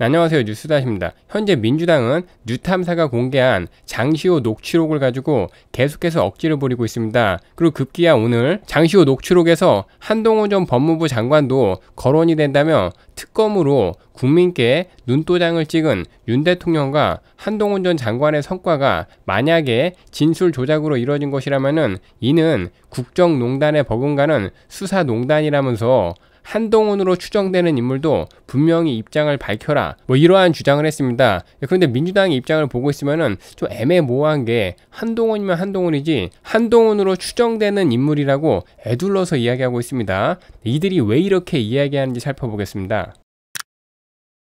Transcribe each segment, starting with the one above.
네, 안녕하세요 뉴스다십니다. 현재 민주당은 뉴탐사가 공개한 장시호 녹취록을 가지고 계속해서 억지를 부리고 있습니다. 그리고 급기야 오늘 장시호 녹취록에서 한동훈전 법무부 장관도 거론이 된다며 특검으로 국민께 눈도장을 찍은 윤 대통령과 한동훈 전 장관의 성과가 만약에 진술 조작으로 이뤄진 것이라면 이는 국정농단에 버금가는 수사농단이라면서 한동훈으로 추정되는 인물도 분명히 입장을 밝혀라 뭐 이러한 주장을 했습니다. 그런데 민주당의 입장을 보고 있으면좀 애매모호한 게 한동훈이면 한동훈이지 한동훈으로 추정되는 인물이라고 애둘러서 이야기하고 있습니다. 이들이 왜 이렇게 이야기하는지 살펴보겠습니다.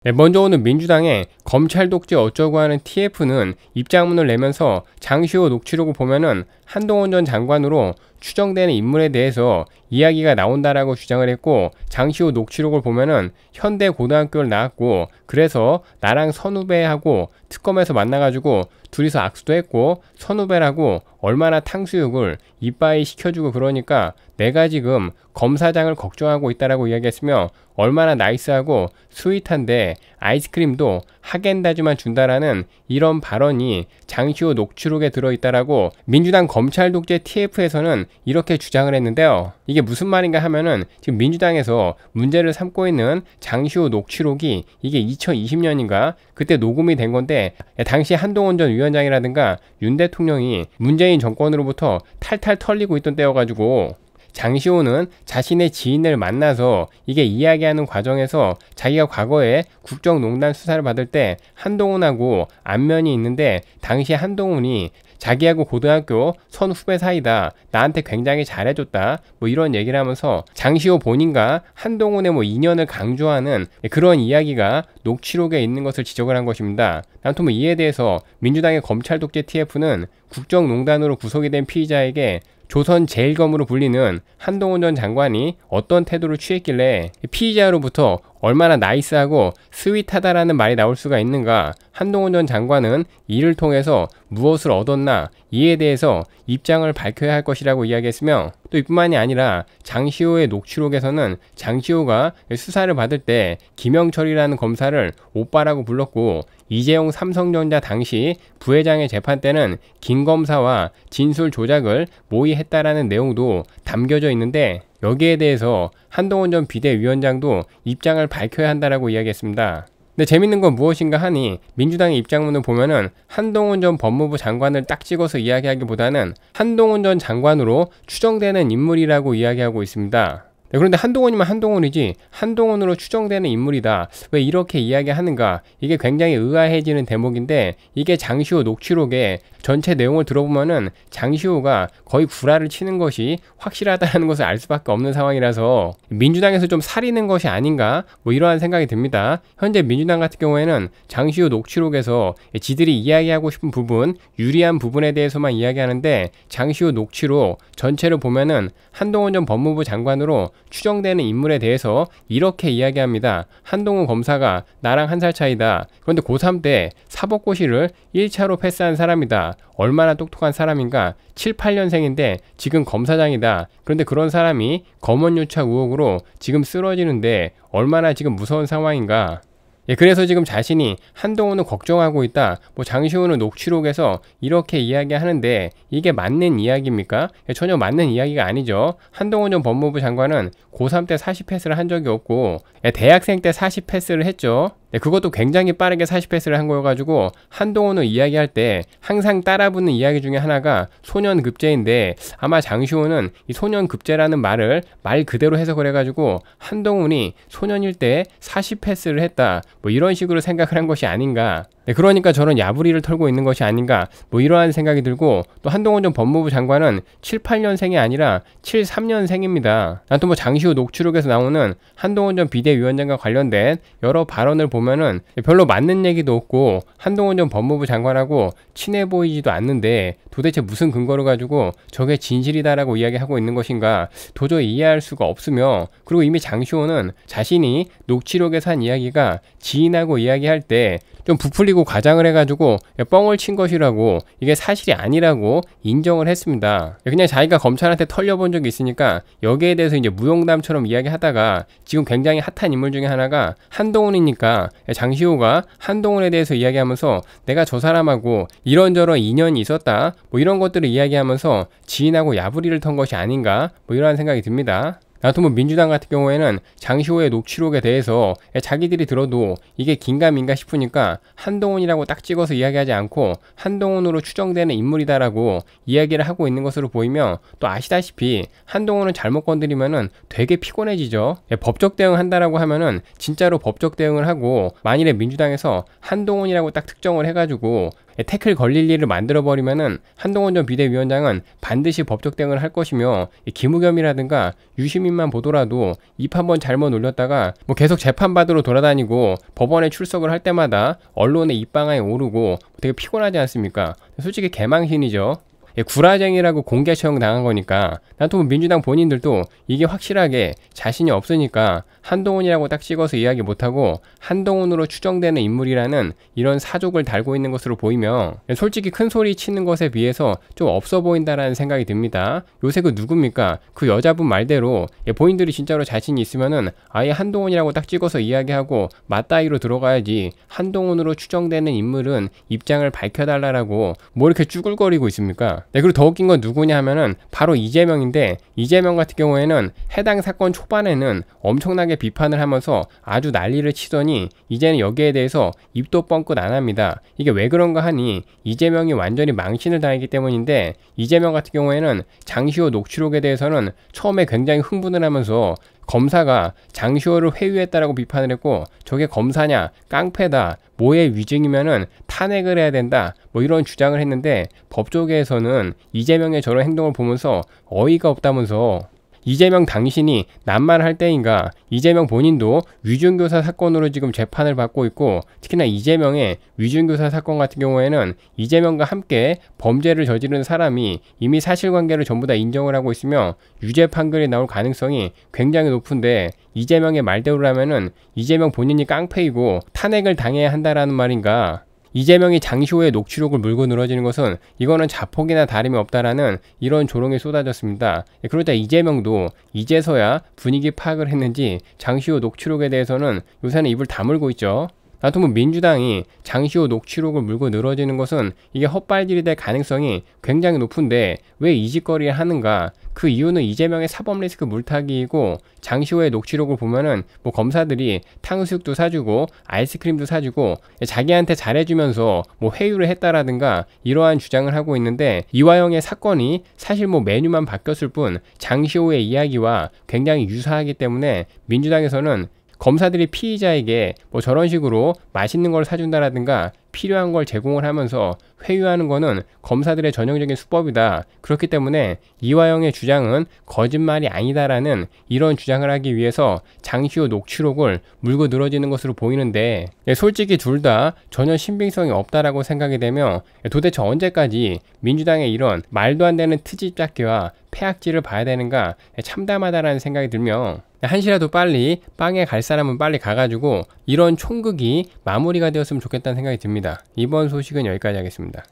네, 먼저 오늘 민주당의 검찰 독재 어쩌고 하는 TF는 입장문을 내면서 장시호 녹취록을 보면은 한동훈 전 장관으로 추정되는 인물에 대해서 이야기가 나온다라고 주장을 했고 장시호 녹취록을 보면은 현대 고등학교를 나왔고 그래서 나랑 선후배하고 특검에서 만나가지고 둘이서 악수도 했고 선후배라고 얼마나 탕수육을 이빠이 시켜주고 그러니까 내가 지금 검사장을 걱정하고 있다라고 이야기했으며 얼마나 나이스하고 스윗한데 아이스크림도 하겐다즈만 준다라는 이런 발언이 장시호 녹취록에 들어있다라고 민주당 검찰 독재 TF에서는 이렇게 주장을 했는데요. 이게 무슨 말인가 하면은 지금 민주당에서 문제를 삼고 있는 장시호 녹취록이 이게 2020년인가 그때 녹음이 된 건데 당시 한동훈 전 위원장이라든가 윤 대통령이 문재인 정권으로부터 탈탈 털리고 있던 때여가지고 장시호는 자신의 지인을 만나서 이게 이야기하는 과정에서 자기가 과거에 국정농단 수사를 받을 때 한동훈하고 안면이 있는데 당시 한동훈이 자기하고 고등학교 선후배 사이다. 나한테 굉장히 잘해줬다. 뭐 이런 얘기를 하면서 장시호 본인과 한동훈의 뭐 인연을 강조하는 그런 이야기가 녹취록에 있는 것을 지적을 한 것입니다. 남통부 뭐 이에 대해서 민주당의 검찰 독재 TF는 국정농단으로 구속이 된 피의자에게 조선 제일검으로 불리는 한동훈 전 장관이 어떤 태도를 취했길래 피의자로부터 얼마나 나이스하고 스윗하다라는 말이 나올 수가 있는가 한동훈 전 장관은 이를 통해서 무엇을 얻었나 이에 대해서 입장을 밝혀야 할 것이라고 이야기했으며 또 이뿐만이 아니라 장시호의 녹취록에서는 장시호가 수사를 받을 때 김영철이라는 검사를 오빠라고 불렀고 이재용 삼성전자 당시 부회장의 재판 때는 김 검사와 진술 조작을 모의했다라는 내용도 담겨져 있는데 여기에 대해서 한동훈 전 비대위원장도 입장을 밝혀야 한다라고 이야기했습니다. 근데 재밌는 건 무엇인가 하니 민주당의 입장문을 보면은 한동훈 전 법무부 장관을 딱 찍어서 이야기하기보다는 한동훈 전 장관으로 추정되는 인물이라고 이야기하고 있습니다. 네, 그런데 한동훈이면 한동훈이지 한동훈으로 추정되는 인물이다. 왜 이렇게 이야기하는가? 이게 굉장히 의아해지는 대목인데 이게 장시호 녹취록에 전체 내용을 들어보면은 장시호가 거의 구라를 치는 것이 확실하다는 것을 알 수밖에 없는 상황이라서 민주당에서 좀 사리는 것이 아닌가 뭐 이러한 생각이 듭니다. 현재 민주당 같은 경우에는 장시호 녹취록에서 지들이 이야기하고 싶은 부분 유리한 부분에 대해서만 이야기하는데 장시호 녹취록 전체를 보면은 한동훈 전 법무부 장관으로 추정되는 인물에 대해서 이렇게 이야기합니다. 한동훈 검사가 나랑 한 살 차이다. 그런데 고3 때 사법고시를 1차로 패스한 사람이다. 얼마나 똑똑한 사람인가? 7, 8년생인데 지금 검사장이다. 그런데 그런 사람이 검언유착 의혹으로 지금 쓰러지는데 얼마나 지금 무서운 상황인가? 예, 그래서 지금 자신이 한동훈은 걱정하고 있다. 뭐 장시호는 녹취록에서 이렇게 이야기하는데 이게 맞는 이야기입니까? 예, 전혀 맞는 이야기가 아니죠. 한동훈 전 법무부 장관은 고3 때 40패스를 한 적이 없고 예, 대학생 때 40패스를 했죠. 네, 그것도 굉장히 빠르게 40패스를 한 거여가지고 한동훈는 이야기할 때 항상 따라붙는 이야기 중에 하나가 소년급제인데 아마 장시호는 이 소년급제라는 말을 말 그대로 해석을 해가지고 한동훈이 소년일 때 40패스를 했다 뭐 이런 식으로 생각을 한 것이 아닌가 네, 그러니까 저는 야부리를 털고 있는 것이 아닌가 뭐 이러한 생각이 들고 또 한동훈 전 법무부 장관은 7, 8년생이 아니라 7, 3년생입니다. 아, 또뭐 장시호 녹취록에서 나오는 한동훈 전 비대위원장과 관련된 여러 발언을 보면은 별로 맞는 얘기도 없고 한동훈 전 법무부 장관하고 친해 보이지도 않는데 도대체 무슨 근거를 가지고 저게 진실이다라고 이야기하고 있는 것인가 도저히 이해할 수가 없으며 그리고 이미 장시호는 자신이 녹취록에서 한 이야기가 지인하고 이야기할 때 좀 부풀리 그리고 과장을 해가지고 뻥을 친 것이라고 이게 사실이 아니라고 인정을 했습니다. 그냥 자기가 검찰한테 털려본 적이 있으니까 여기에 대해서 이제 무용담처럼 이야기하다가 지금 굉장히 핫한 인물 중에 하나가 한동훈이니까 장시호가 한동훈에 대해서 이야기하면서 내가 저 사람하고 이런저런 인연이 있었다 뭐 이런 것들을 이야기하면서 지인하고 야부리를 턴 것이 아닌가 뭐 이러한 생각이 듭니다. 아무튼 뭐 민주당 같은 경우에는 장시호의 녹취록에 대해서 자기들이 들어도 이게 긴가민가 싶으니까 한동훈이라고 딱 찍어서 이야기하지 않고 한동훈으로 추정되는 인물이다라고 이야기를 하고 있는 것으로 보이며 또 아시다시피 한동훈을 잘못 건드리면은 되게 피곤해지죠. 예, 법적 대응한다라고 하면은 진짜로 법적 대응을 하고 만일에 민주당에서 한동훈이라고 딱 특정을 해가지고 태클 걸릴 일을 만들어버리면 한동훈 전 비대위원장은 반드시 법적 대응을 할 것이며 김우겸이라든가 유시민만 보더라도 입 한 번 잘못 올렸다가 뭐 계속 재판받으러 돌아다니고 법원에 출석을 할 때마다 언론의 입방아에 오르고 되게 피곤하지 않습니까? 솔직히 개망신이죠. 예, 구라쟁이라고 공개 처형 당한 거니까 나또 뭐 민주당 본인들도 이게 확실하게 자신이 없으니까 한동훈이라고 딱 찍어서 이야기 못하고 한동훈으로 추정되는 인물이라는 이런 사족을 달고 있는 것으로 보이며 솔직히 큰 소리 치는 것에 비해서 좀 없어 보인다라는 생각이 듭니다. 요새 그 누굽니까? 그 여자분 말대로 예, 본인들이 진짜로 자신이 있으면은 아예 한동훈이라고 딱 찍어서 이야기하고 맞다이로 들어가야지 한동훈으로 추정되는 인물은 입장을 밝혀달라라고 뭐 이렇게 쭈글거리고 있습니까? 네, 그리고 더 웃긴 건 누구냐 하면은 바로 이재명인데 이재명 같은 경우에는 해당 사건 초반에는 엄청나게 강하게 비판을 하면서 아주 난리를 치더니 이제는 여기에 대해서 입도 뻥끗 안 합니다. 이게 왜 그런가 하니 이재명이 완전히 망신을 당했기 때문인데 이재명 같은 경우에는 장시호 녹취록에 대해서는 처음에 굉장히 흥분을 하면서 검사가 장시호를 회유했다라고 비판을 했고 저게 검사냐 깡패다 뭐의 위증이면은 탄핵을 해야 된다 뭐 이런 주장을 했는데 법조계에서는 이재명의 저런 행동을 보면서 어이가 없다면서 이재명 당신이 낱말 할 때인가 이재명 본인도 위준교사 사건으로 지금 재판을 받고 있고 특히나 이재명의 위준교사 사건 같은 경우에는 이재명과 함께 범죄를 저지른 사람이 이미 사실관계를 전부 다 인정을 하고 있으며 유죄 판결이 나올 가능성이 굉장히 높은데 이재명의 말대로라면은 이재명 본인이 깡패이고 탄핵을 당해야 한다라는 말인가 이재명이 장시호의 녹취록을 물고 늘어지는 것은 이거는 자폭이나 다름이 없다라는 이런 조롱이 쏟아졌습니다. 예, 그러자 이재명도 이제서야 분위기 파악을 했는지 장시호 녹취록에 대해서는 요새는 입을 다물고 있죠. 나토면 민주당이 장시호 녹취록을 물고 늘어지는 것은 이게 헛발질이 될 가능성이 굉장히 높은데 왜이 짓거리를 하는가 그 이유는 이재명의 사법 리스크 물타기이고 장시호의 녹취록을 보면은 뭐 검사들이 탕수육도 사주고 아이스크림도 사주고 자기한테 잘해주면서 뭐 회유를 했다라든가 이러한 주장을 하고 있는데 이화영의 사건이 사실 뭐 메뉴만 바뀌었을 뿐 장시호의 이야기와 굉장히 유사하기 때문에 민주당에서는 검사들이 피의자에게 뭐 저런 식으로 맛있는 걸 사준다라든가 필요한 걸 제공을 하면서 회유하는 것은 검사들의 전형적인 수법이다. 그렇기 때문에 이화영의 주장은 거짓말이 아니다라는 이런 주장을 하기 위해서 장시호 녹취록을 물고 늘어지는 것으로 보이는데 예, 솔직히 둘 다 전혀 신빙성이 없다라고 생각이 되며 예, 도대체 언제까지 민주당의 이런 말도 안 되는 트집 잡기와 폐악질을 봐야 되는가 예, 참담하다라는 생각이 들며 한시라도 빨리 빵에 갈 사람은 빨리 가가지고 이런 총극이 마무리가 되었으면 좋겠다는 생각이 듭니다. 이번 소식은 여기까지 하겠습니다. ainda.